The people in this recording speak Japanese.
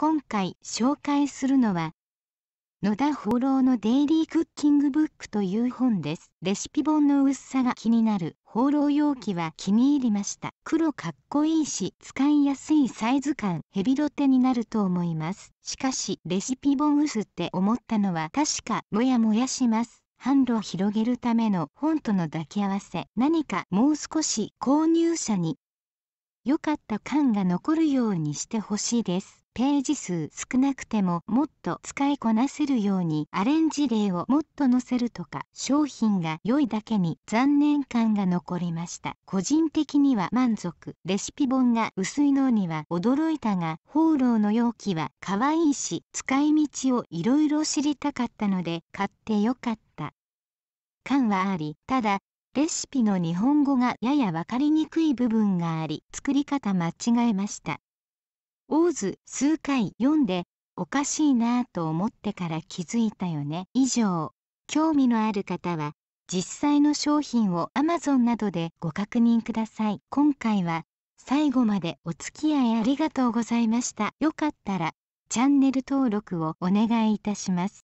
今回紹介するのは、野田放浪のデイリークッキングブックという本です。レシピ本の薄さが気になる放浪容器は気に入りました。黒かっこいいし、使いやすいサイズ感、ヘビロテになると思います。しかし、レシピ本薄って思ったのは確かモヤモヤします。販路を広げるための本との抱き合わせ、何かもう少し購入者に良かった感が残るようにしてほしいです。ページ数少なくてももっと使いこなせるようにアレンジ例をもっと載せるとか商品が良いだけに残念感が残りました個人的には満足レシピ本が薄いのには驚いたが放浪の容器は可愛いし使い道をいろいろ知りたかったので買ってよかった感はありただレシピの日本語がややわかりにくい部分があり作り方間違えましたオーズ数回読んでおかしいなぁと思ってから気づいたよね以上興味のある方は実際の商品を Amazon などでご確認ください今回は最後までお付き合いありがとうございましたよかったらチャンネル登録をお願いいたします